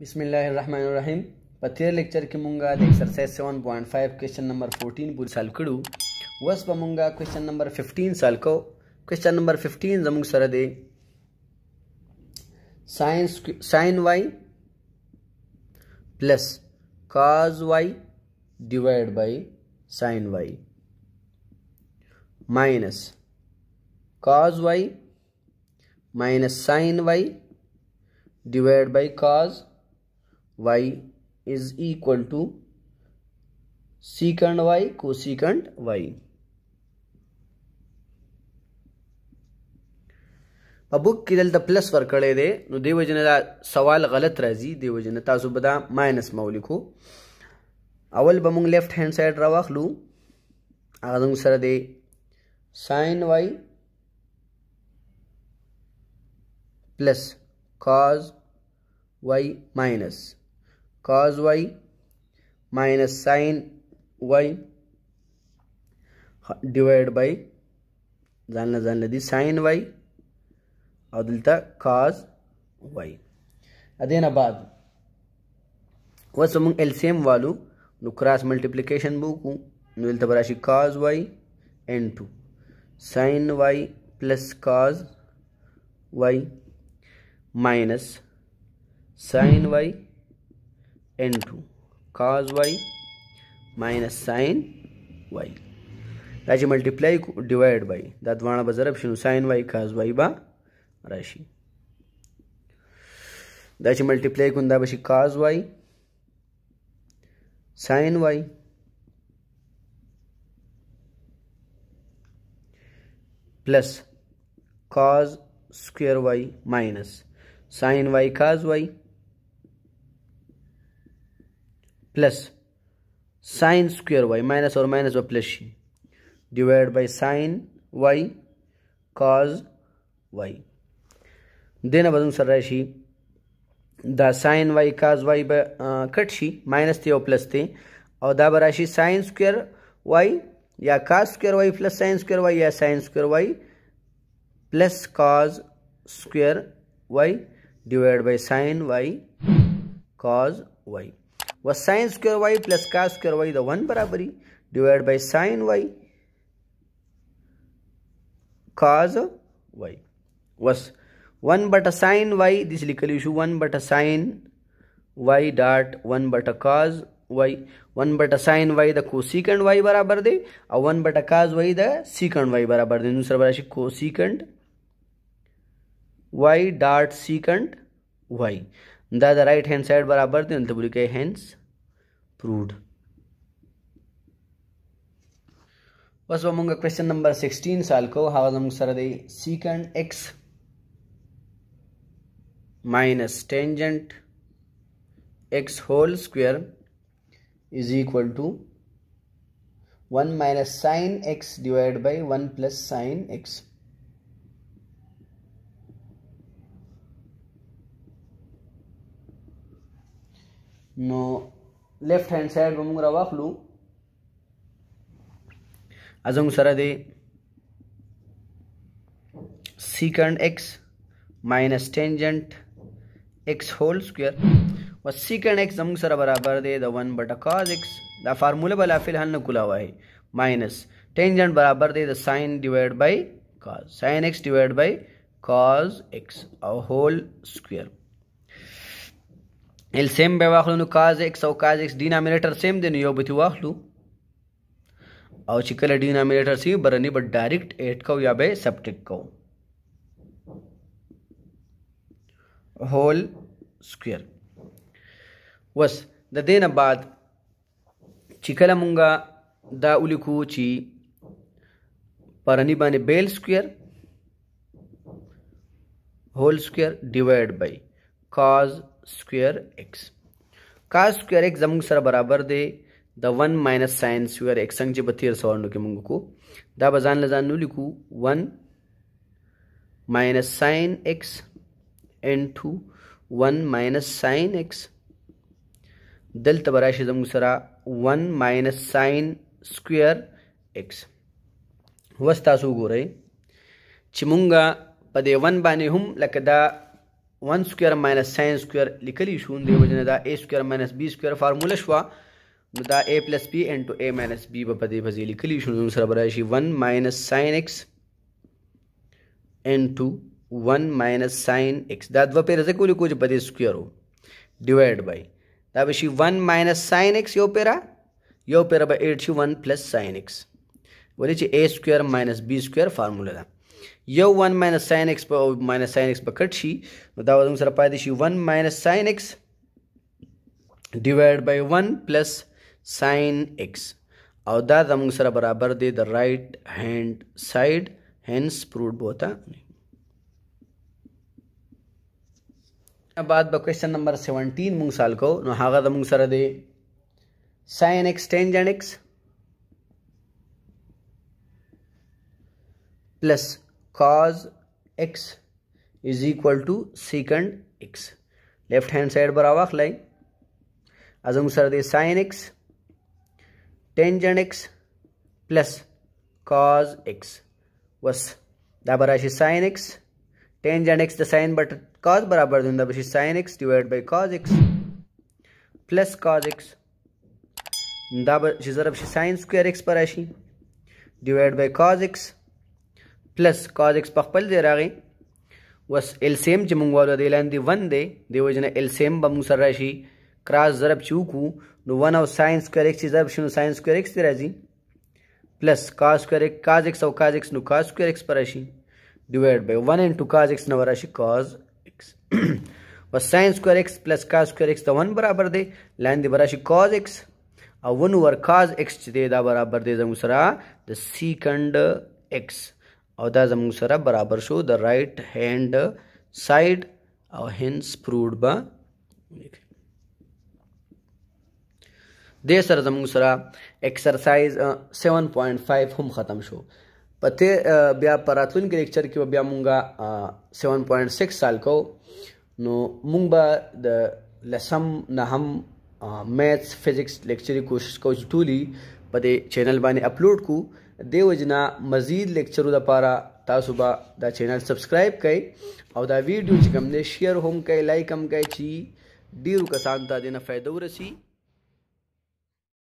बिस्मिल्लाहिर्रहमानिर्रहीम पथियर लेक्चर के मुंगा exercise seven point five question number fourteen पूरी साल कड़ू वस बमुंगा क्वेश्चन नंबर फिफ्टीन साल को क्वेश्चन नंबर फिफ्टीन जमुंग सर दे sine y plus cos y divide by sine y minus cos y minus sine y divide by cos y is equal to secant y cosecant y په بوک کې دلته پلس ورکړی دی نو دی وجنه دا سوال غلط راځي دی وجنه تاسو به دا ماینس مو لیکو اول به موږ لیفټ هینډ سایډ راواخلو هغه زموږ سره دی ساین وای پلس کاز وای ماینس cos y minus sin y divided by ځان له ځان له دي sin y او دلته cos y ادینه بعد وس موږ السیم والو نو کراس ملټیپلیکیشن وکړو نو دلته راشي cos y into sin y plus cos y minus sin y into cos y minus sin y دا چې ملټیپلای کو ډیوایډ بای دا دوانه به ضرب شي نو ساين y cos y با راشي دا چې ملټیپلای کو دا به شي cos y sin y پلس cos square y minus sin y cos y plus sine square y minus और minus y plus ही divide by sine y cos y देना बदन सर राशि द sine y cos y कट शी minus थे और प्लस थे और दा बराशि साइन स्क्वेयर वाई या cos square y plus sine square y या sine square y plus cos square y divide by sine y cos y و sin square y plus cos square y د 1 برابرۍ ډیوایډ بای sin y cos y وس 1 بټ sin y دیس لیکلی شو 1 بټ sin y ډاٹ 1 بټ cos y 1 بټ sin y د کوسیکنډ y برابر دی او 1 بټ cos y د سیکنډ y برابر دی نو سره برابر شي کوسیکنډ y ډاٹ سیکنډ y द right hand side बराबर थे तो के हैंड्स प्रूड बस वो मूंगा question number sixteen साल को हाउ हम सर दे secant x minus tangent x whole square is equal to one minus sine x divide by one plus sine x نو لیفټ هاند سایډ به موږ راواخلو ازم سره دی secant x minus tangent x whole square و secant x زموږ سره برابر دی د 1 بټا cos x دا فارموله بل افل حل نه کولا وای ماینس tangent برابر دی د sin divided by cos sin x divided by cos x او whole square ال سیم به واخلو نو cos x او cos x ډینامینیټر سیم دی نو یو به واخلو او چې کله ډینامینیټر سی برنی به ډایرکټ ایډ کو یا به سبټریکټ کو هول سکوير وس د دینه بعد چې کله مونږه دا ولیکو چې پرنی باندې بیل سکوير هول سکوير ډیوایډ بای cos square x cos square x زموږ سره برابر دی د 1 ماینس ساين سکوير x څنګه چې په تیر سوالونو کې موږ کو دا به ځان له ځان نو لیکو 1 ماینس ساين x انټو 1 ماینس ساين x دلته براشي زموږ سره 1 ماینس ساين سکوير x وستا سو ګورئ چې مونږه په دې 1 باندې هم لکه دا ون سکویر ماینس ساین سکویر لیکلی شو دی وجنه دا a سکویر ماینس b سکویر فارموله شو نو دا a پلس b انټو a ماینس b په دې بځې لیکلی شو نو سره برابر شي 1 ماینس ساین x انټو 1 ماینس ساین x دا دوه پیر ځکه لیکو چې په دې سکویر وو ډیوایډ بای دا به شي 1 ماینس ساین x یو پیرا یو پیرا به 8 شي 1 پلس ساین x ولې چې a سکویر ماینس b سکویر فارموله ده یو 1 ماینس ساين x په ماینس ساين x په کټ شي نو دا زموږ سره پاتې شي 1 ماینس ساين x ډیوایډ بای 1 پلس ساين x او دا زموږ سره برابر دی د رائټ هاند ساید هنس پروډ بوتا بعد به کوېشن نمبر 17 مونږ سال کو نو هغه د مونږ سره دی sin x tangent x plus cos x is equal to secant x left hand side पर आवाख लाई सर दे sine x tangent x plus cos x बस दाबर आशी sine x tangent x द sine बट कॉज बराबर दून दाबर sine x divide by cos x plus cos x दाबर जरब साइन स्क्वायर एक्स पर आशी divide by cos x پلس cos x په خپل ځای راغی وس LCM چې مونږ والو دی لاندې 1 دی دیو جن LCM به مونږ سره راشي کراس ضرب چې وکړو نو 1 او sin square x ضرب شنو sin square x دی راځي پلس cos square x cos x او cos x نو cos square x پر راشي divided by 1 into cos x نو راشي cos x وس sin square x plus cos square x د 1 برابر دی لاندې براشي cos x او 1 ور cos x چې دی دا برابر دی زموږ سره د secant x او دا زموږ سره برابر شو د رائټ هینډ ساید او هنس پروډ با د سره زموږ سره ایکسرسایز 7.5 هم ختم شو پته بیا پراتلونکو لیکچر کې بیا مونږه 7.6 سال کو نو مونږ به د لسم نه هم میتھس فزکس لیکچر کوشش کوو ټولي په دې چینل باندې اپلوډ کوو دیو جنا مزید لیکچرو لپاره تاسو به دا چینل سبسکرایب کړئ او دا ویډیو چې کوم دی شیر هم کړئ لایک هم کړئ چې ډیرو کسان ته دینه فائدہ ورسی